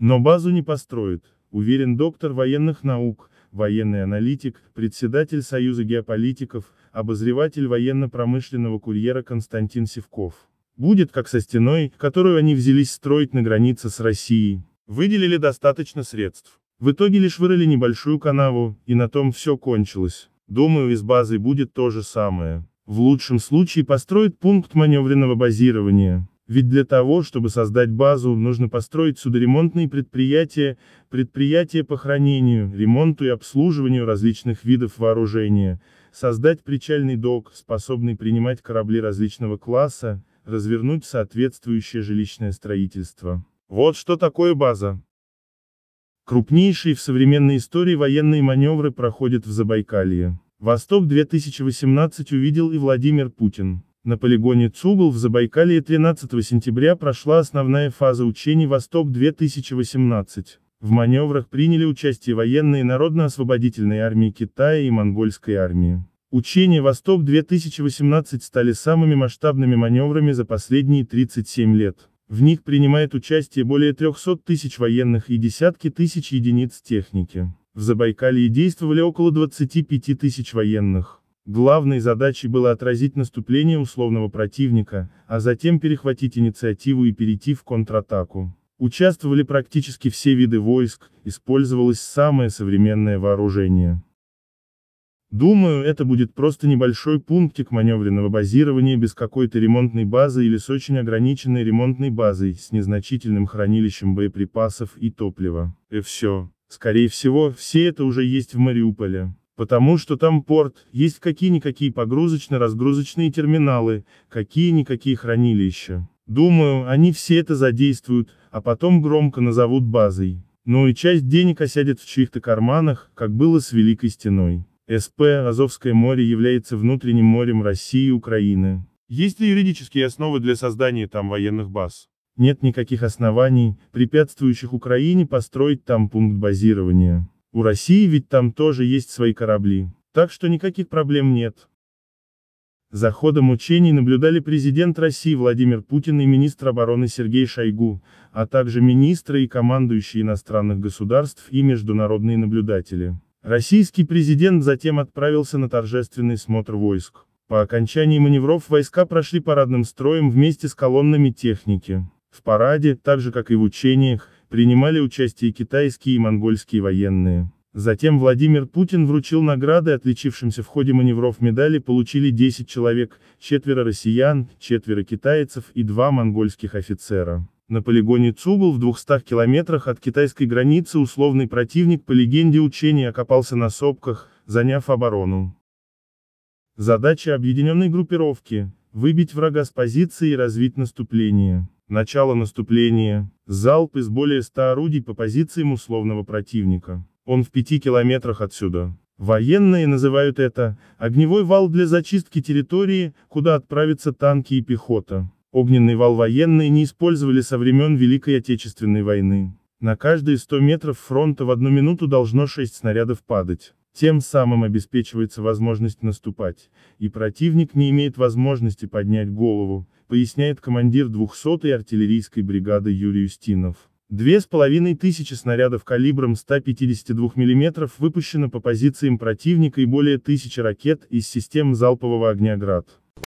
Но базу не построят, уверен доктор военных наук, военный аналитик, председатель Союза геополитиков, обозреватель военно-промышленного курьера Константин Севков. Будет как со стеной, которую они взялись строить на границе с Россией. Выделили достаточно средств. В итоге лишь вырыли небольшую канаву, и на том все кончилось. Думаю, из базы будет то же самое. В лучшем случае построят пункт маневренного базирования. Ведь для того, чтобы создать базу, нужно построить судоремонтные предприятия, предприятия по хранению, ремонту и обслуживанию различных видов вооружения, создать причальный док, способный принимать корабли различного класса, развернуть соответствующее жилищное строительство. Вот что такое база. Крупнейшие в современной истории военные маневры проходят в Забайкалье. Восток 2018 увидел и Владимир Путин. На полигоне ЦУГЛ в Забайкалье 13 сентября прошла основная фаза учений «Восток-2018». В маневрах приняли участие военные Народно-освободительной армии Китая и Монгольской армии. Учения «Восток-2018» стали самыми масштабными маневрами за последние 37 лет. В них принимает участие более 300 тысяч военных и десятки тысяч единиц техники. В Забайкалье действовали около 25 тысяч военных. Главной задачей было отразить наступление условного противника, а затем перехватить инициативу и перейти в контратаку. Участвовали практически все виды войск, использовалось самое современное вооружение. Думаю, это будет просто небольшой пунктик маневренного базирования без какой-то ремонтной базы или с очень ограниченной ремонтной базой, с незначительным хранилищем боеприпасов и топлива. И все. Скорее всего, все это уже есть в Мариуполе. Потому что там порт, есть какие-никакие погрузочно-разгрузочные терминалы, какие-никакие хранилища. Думаю, они все это задействуют, а потом громко назовут базой. Ну и часть денег осядет в чьих-то карманах, как было с Великой Стеной. СП Азовское море является внутренним морем России и Украины. Есть ли юридические основы для создания там военных баз? Нет никаких оснований, препятствующих Украине построить там пункт базирования. У России ведь там тоже есть свои корабли, так что никаких проблем нет. За ходом учений наблюдали президент России Владимир Путин и министр обороны Сергей Шойгу, а также министры и командующие иностранных государств и международные наблюдатели. Российский президент затем отправился на торжественный смотр войск. По окончании маневров войска прошли парадным строем вместе с колоннами техники. В параде, так же как и в учениях, принимали участие китайские и монгольские военные. Затем Владимир Путин вручил награды отличившимся в ходе маневров медали получили 10 человек, четверо россиян, четверо китайцев и два монгольских офицера. На полигоне Цугл в 200 километрах от китайской границы условный противник по легенде учения окопался на сопках, заняв оборону. Задача объединенной группировки – выбить врага с позиции и развить наступление. Начало наступления. Залп из более 100 орудий по позициям условного противника. Он в 5 километрах отсюда. Военные называют это «огневой вал для зачистки территории, куда отправятся танки и пехота». Огненный вал военные не использовали со времен Великой Отечественной войны. На каждые 100 метров фронта в одну минуту должно 6 снарядов падать. Тем самым обеспечивается возможность наступать, и противник не имеет возможности поднять голову, поясняет командир 200-й артиллерийской бригады Юрий Устинов. Две с половиной тысячи снарядов калибром 152 мм выпущено по позициям противника и более тысячи ракет из систем залпового огня «Град».